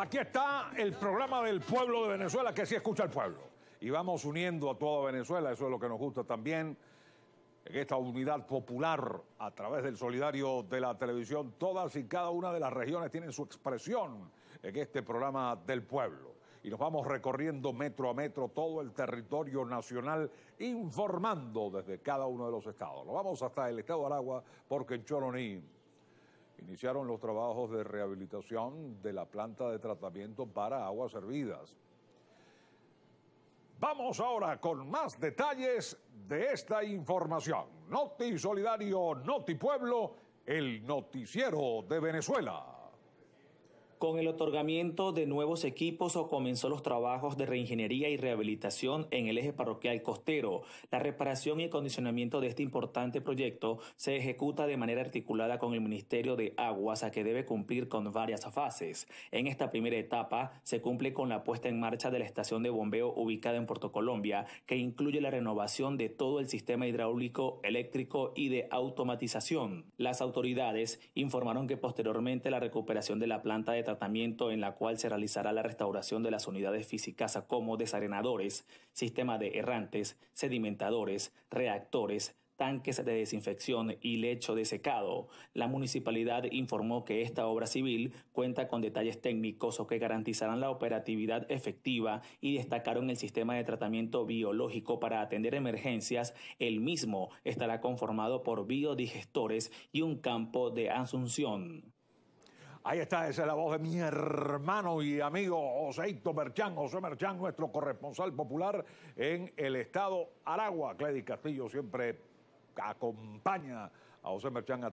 Aquí está el programa del pueblo de Venezuela que sí escucha el pueblo. Y vamos uniendo a toda Venezuela, eso es lo que nos gusta también, en esta unidad popular a través del solidario de la televisión. Todas y cada una de las regiones tienen su expresión en este programa del pueblo. Y nos vamos recorriendo metro a metro todo el territorio nacional, informando desde cada uno de los estados. Lo vamos hasta el estado de Aragua, porque en Choroní iniciaron los trabajos de rehabilitación de la planta de tratamiento para aguas servidas. Vamos ahora con más detalles de esta información. Noti Solidario, Noti Pueblo, el noticiero de Venezuela. Con el otorgamiento de nuevos equipos comenzó los trabajos de reingeniería y rehabilitación en el eje parroquial costero. La reparación y acondicionamiento de este importante proyecto se ejecuta de manera articulada con el Ministerio de Aguas, a que debe cumplir con varias fases. En esta primera etapa se cumple con la puesta en marcha de la estación de bombeo ubicada en Puerto Colombia, que incluye la renovación de todo el sistema hidráulico, eléctrico y de automatización. Las autoridades informaron que posteriormente la recuperación de la planta de tratamiento en la cual se realizará la restauración de las unidades físicas como desarenadores, sistema de errantes, sedimentadores, reactores, tanques de desinfección y lecho de secado. La municipalidad informó que esta obra civil cuenta con detalles técnicos que garantizarán la operatividad efectiva y destacaron el sistema de tratamiento biológico para atender emergencias. El mismo estará conformado por biodigestores y un campo de asunción. Ahí está, esa es la voz de mi hermano y amigo Joséito Merchán, José Merchán, nuestro corresponsal popular en el estado Aragua. Clady Castillo siempre acompaña a José Merchán.